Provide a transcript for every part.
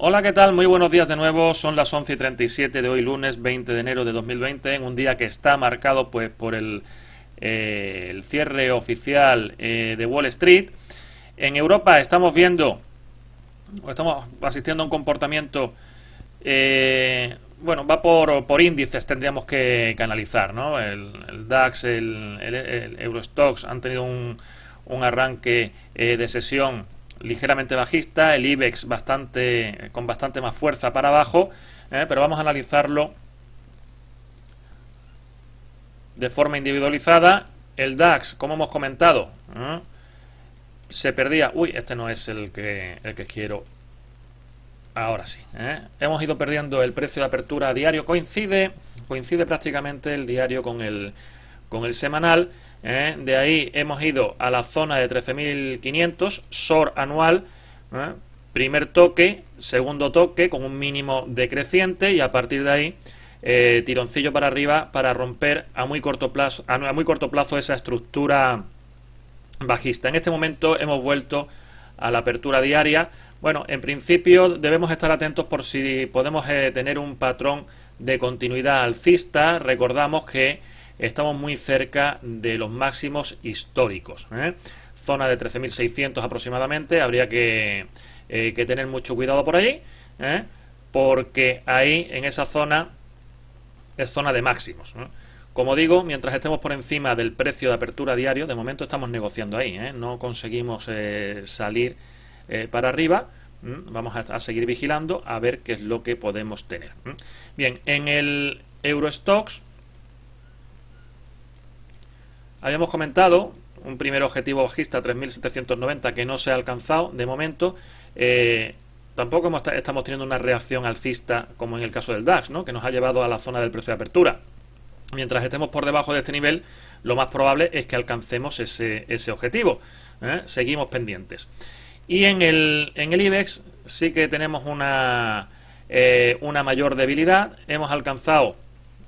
Hola, ¿qué tal? Muy buenos días de nuevo. Son las 11 y 37 de hoy, lunes 20 de enero de 2020, en un día que está marcado pues, por el, eh, el cierre oficial eh, de Wall Street. En Europa estamos viendo, o estamos asistiendo a un comportamiento, eh, bueno, va por, índices, tendríamos que, canalizar, ¿no? El, DAX, el, el, Eurostox han tenido un, un arranque de sesión ligeramente bajista, el IBEX bastante, con bastante más fuerza para abajo, ¿eh? pero vamos a analizarlo de forma individualizada. El DAX, como hemos comentado, ¿eh? se perdía... Uy, este no es el que, el que quiero. Ahora sí. ¿eh? Hemos ido perdiendo el precio de apertura diario. Coincide, coincide prácticamente el diario con el con el semanal. ¿eh? De ahí hemos ido a la zona de 13.500, SOR anual, ¿eh? primer toque, segundo toque con un mínimo decreciente y a partir de ahí eh, tironcillo para arriba para romper a muy corto plazo, a, muy corto plazo esa estructura bajista. En este momento hemos vuelto a la apertura diaria. Bueno, en principio debemos estar atentos por si podemos tener un patrón de continuidad alcista. Recordamos que estamos muy cerca de los máximos históricos. ¿eh? Zona de 13.600 aproximadamente, habría eh, que, tener mucho cuidado por ahí, ¿eh? porque ahí en esa zona es zona de máximos. Como digo, mientras estemos por encima del precio de apertura diario, de momento estamos negociando ahí, no conseguimos salir para arriba. Vamos a, seguir vigilando a ver qué es lo que podemos tener. Bien, en el Eurostox Habíamos comentado un primer objetivo bajista 3.790 que no se ha alcanzado de momento. Eh, tampoco estamos teniendo una reacción alcista como en el caso del DAX, ¿no? que nos ha llevado a la zona del precio de apertura. Mientras estemos por debajo de este nivel, lo más probable es que alcancemos ese, objetivo. ¿eh? Seguimos pendientes. Y en el, en el IBEX sí que tenemos una, eh, una mayor debilidad. Hemos alcanzado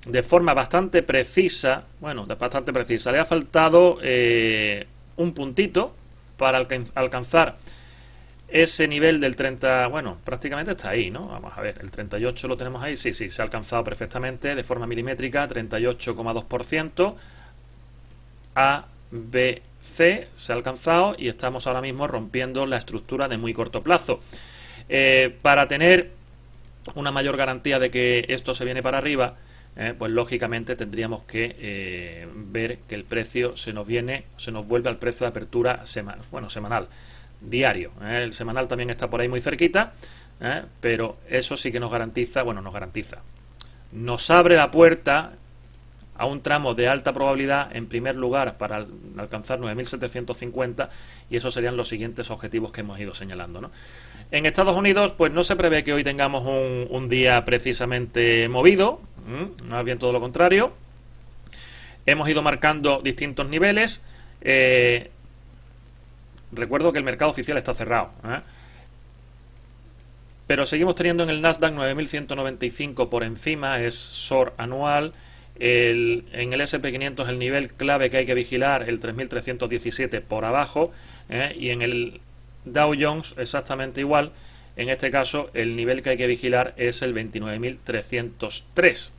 de forma bastante precisa, bueno, de bastante precisa, le ha faltado eh, un puntito para alcanzar ese nivel del 30, bueno, prácticamente está ahí, ¿no? Vamos a ver, el 38 lo tenemos ahí, sí, sí, se ha alcanzado perfectamente de forma milimétrica, 38,2%, A, B, C se ha alcanzado y estamos ahora mismo rompiendo la estructura de muy corto plazo. Eh, para tener una mayor garantía de que esto se viene para arriba, ¿eh? pues lógicamente tendríamos que eh, ver que el precio se nos viene, se nos vuelve al precio de apertura semanal, bueno, semanal, diario. ¿eh? el semanal también está por ahí muy cerquita, pero eso sí que nos garantiza, bueno, nos garantiza. Nos abre la puerta a un tramo de alta probabilidad, en primer lugar, para alcanzar 9.750, y esos serían los siguientes objetivos que hemos ido señalando. En Estados Unidos, pues no se prevé que hoy tengamos un día precisamente movido, Mm, más bien todo lo contrario. Hemos ido marcando distintos niveles. Eh, recuerdo que el mercado oficial está cerrado. ¿eh? Pero seguimos teniendo en el Nasdaq 9195 por encima, es SOR anual. en el SP500 el nivel clave que hay que vigilar, el 3317 por abajo. ¿eh? Y en el Dow Jones exactamente igual. En este caso el nivel que hay que vigilar es el 29303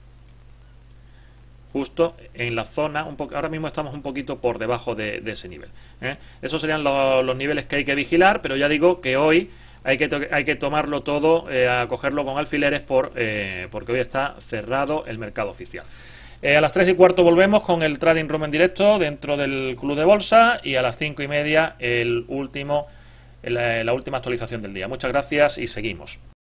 justo en la zona, un poco ahora mismo estamos un poquito por debajo de, ese nivel. ¿eh? Esos serían los, niveles que hay que vigilar, pero ya digo que hoy hay que, hay que tomarlo todo, eh, a cogerlo con alfileres, por, eh, porque hoy está cerrado el mercado oficial. a las 3 y cuarto volvemos con el Trading Room en directo dentro del Club de Bolsa y a las 5 y media el último, la última actualización del día. Muchas gracias y seguimos.